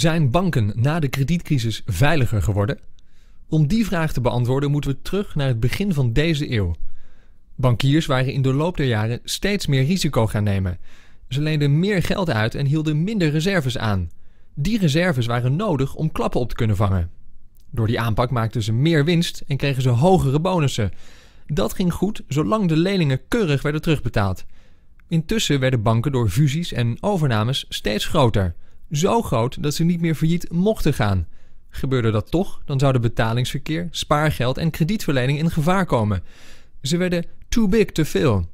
Zijn banken na de kredietcrisis veiliger geworden? Om die vraag te beantwoorden moeten we terug naar het begin van deze eeuw. Bankiers waren in de loop der jaren steeds meer risico gaan nemen. Ze leenden meer geld uit en hielden minder reserves aan. Die reserves waren nodig om klappen op te kunnen vangen. Door die aanpak maakten ze meer winst en kregen ze hogere bonussen. Dat ging goed zolang de leningen keurig werden terugbetaald. Intussen werden banken door fusies en overnames steeds groter zo groot dat ze niet meer failliet mochten gaan. Gebeurde dat toch, dan zouden betalingsverkeer, spaargeld en kredietverlening in gevaar komen. Ze werden too big to fail.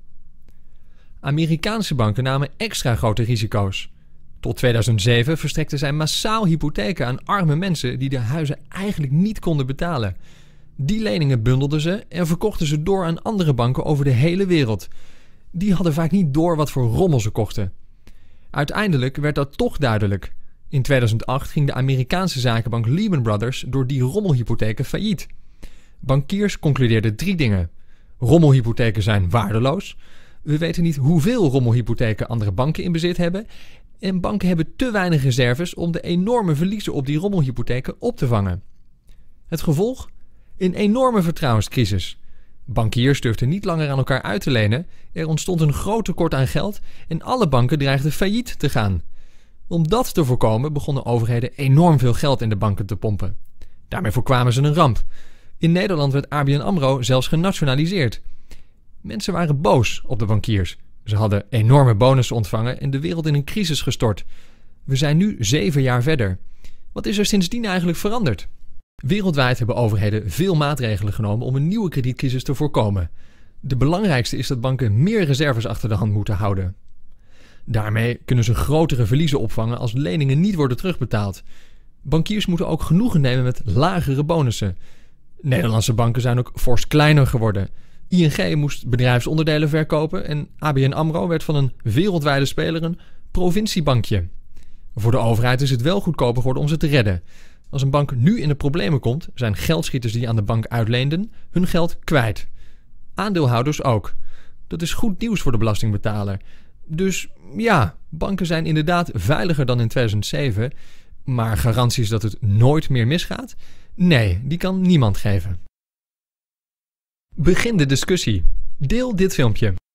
Amerikaanse banken namen extra grote risico's. Tot 2007 verstrekten zij massaal hypotheken aan arme mensen die de huizen eigenlijk niet konden betalen. Die leningen bundelden ze en verkochten ze door aan andere banken over de hele wereld. Die hadden vaak niet door wat voor rommel ze kochten. Uiteindelijk werd dat toch duidelijk. In 2008 ging de Amerikaanse zakenbank Lehman Brothers door die rommelhypotheken failliet. Bankiers concludeerden drie dingen. Rommelhypotheken zijn waardeloos. We weten niet hoeveel rommelhypotheken andere banken in bezit hebben. En banken hebben te weinig reserves om de enorme verliezen op die rommelhypotheken op te vangen. Het gevolg? Een enorme vertrouwenscrisis. Bankiers durfden niet langer aan elkaar uit te lenen, er ontstond een groot tekort aan geld en alle banken dreigden failliet te gaan. Om dat te voorkomen begonnen overheden enorm veel geld in de banken te pompen. Daarmee voorkwamen ze een ramp. In Nederland werd ABN AMRO zelfs genationaliseerd. Mensen waren boos op de bankiers. Ze hadden enorme bonussen ontvangen en de wereld in een crisis gestort. We zijn nu zeven jaar verder. Wat is er sindsdien eigenlijk veranderd? Wereldwijd hebben overheden veel maatregelen genomen om een nieuwe kredietcrisis te voorkomen. De belangrijkste is dat banken meer reserves achter de hand moeten houden. Daarmee kunnen ze grotere verliezen opvangen als leningen niet worden terugbetaald. Bankiers moeten ook genoegen nemen met lagere bonussen. Nederlandse banken zijn ook fors kleiner geworden. ING moest bedrijfsonderdelen verkopen en ABN AMRO werd van een wereldwijde speler een provinciebankje. Voor de overheid is het wel goedkoper geworden om ze te redden. Als een bank nu in de problemen komt, zijn geldschieters die aan de bank uitleenden hun geld kwijt. Aandeelhouders ook. Dat is goed nieuws voor de belastingbetaler. Dus ja, banken zijn inderdaad veiliger dan in 2007, maar garanties dat het nooit meer misgaat? Nee, die kan niemand geven. Begin de discussie. Deel dit filmpje.